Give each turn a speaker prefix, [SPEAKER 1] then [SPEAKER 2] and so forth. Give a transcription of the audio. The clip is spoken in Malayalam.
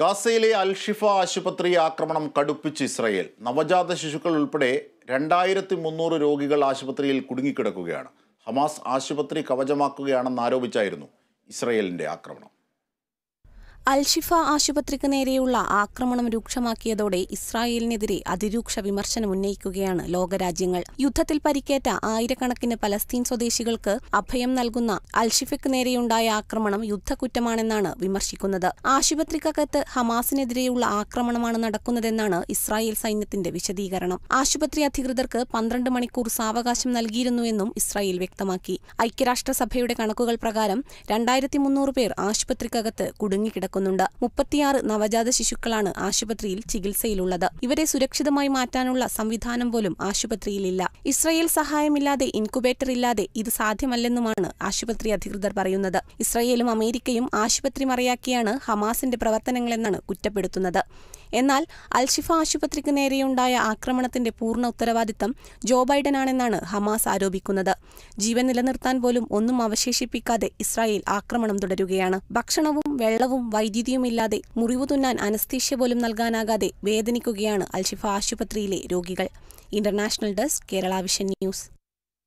[SPEAKER 1] ഗാസയിലെ അൽഷിഫ ആശുപത്രി ആക്രമണം കടുപ്പിച്ച് ഇസ്രയേൽ നവജാത ശിശുക്കൾ ഉൾപ്പെടെ രണ്ടായിരത്തി മുന്നൂറ് രോഗികൾ ആശുപത്രിയിൽ കുടുങ്ങിക്കിടക്കുകയാണ് ഹമാസ് ആശുപത്രി കവചമാക്കുകയാണെന്ന് ആരോപിച്ചായിരുന്നു ഇസ്രയേലിൻ്റെ ആക്രമണം
[SPEAKER 2] അൽഷിഫ ആശുപത്രിക്ക് നേരെയുള്ള ആക്രമണം രൂക്ഷമാക്കിയതോടെ ഇസ്രായേലിനെതിരെ അതിരൂക്ഷ വിമർശനം ഉന്നയിക്കുകയാണ് ലോകരാജ്യങ്ങൾ യുദ്ധത്തിൽ പരിക്കേറ്റ ആയിരക്കണക്കിന് പലസ്തീൻ സ്വദേശികൾക്ക് അഭയം നൽകുന്ന അൽഷിഫയ്ക്ക് നേരെയുണ്ടായ ആക്രമണം യുദ്ധക്കുറ്റമാണെന്നാണ് വിമർശിക്കുന്നത് ആശുപത്രിക്കകത്ത് ഹമാസിനെതിരെയുള്ള ആക്രമണമാണ് നടക്കുന്നതെന്നാണ് ഇസ്രായേൽ സൈന്യത്തിന്റെ വിശദീകരണം ആശുപത്രി അധികൃതർക്ക് പന്ത്രണ്ട് മണിക്കൂർ സാവകാശം നൽകിയിരുന്നുവെന്നും ഇസ്രായേൽ വ്യക്തമാക്കി ഐക്യരാഷ്ട്രസഭയുടെ കണക്കുകൾ പ്രകാരം രണ്ടായിരത്തി പേർ ആശുപത്രിക്കകത്ത് കുടുങ്ങിക്കിടക്കും നടക്കുന്നുണ്ട് മുപ്പത്തിയാറ് നവജാത ശിശുക്കളാണ് ആശുപത്രിയിൽ ചികിത്സയിലുള്ളത് ഇവരെ സുരക്ഷിതമായി മാറ്റാനുള്ള സംവിധാനം പോലും ആശുപത്രിയിലില്ല ഇസ്രയേൽ സഹായമില്ലാതെ ഇൻകുബേറ്റർ ഇല്ലാതെ ഇത് സാധ്യമല്ലെന്നുമാണ് ആശുപത്രി അധികൃതർ പറയുന്നത് ഇസ്രയേലും അമേരിക്കയും ആശുപത്രി മറയാക്കിയാണ് ഹമാസിന്റെ പ്രവർത്തനങ്ങളെന്നാണ് കുറ്റപ്പെടുത്തുന്നത് എന്നാൽ അൽഷിഫ ആശുപത്രിക്ക് നേരെയുണ്ടായ ആക്രമണത്തിന്റെ പൂർണ്ണ ഉത്തരവാദിത്തം ജോ ബൈഡനാണെന്നാണ് ഹമാസ് ആരോപിക്കുന്നത് ജീവൻ നിലനിർത്താൻ പോലും ഒന്നും അവശേഷിപ്പിക്കാതെ ഇസ്രായേൽ ആക്രമണം തുടരുകയാണ് ഭക്ഷണവും വെള്ളവും വൈദ്യുതിയുമില്ലാതെ മുറിവു തുന്നാൻ അനസ്തീഷ്യ പോലും നൽകാനാകാതെ വേദനിക്കുകയാണ് അൽഷിഫ ആശുപത്രിയിലെ രോഗികൾ international desk Kerala Vision news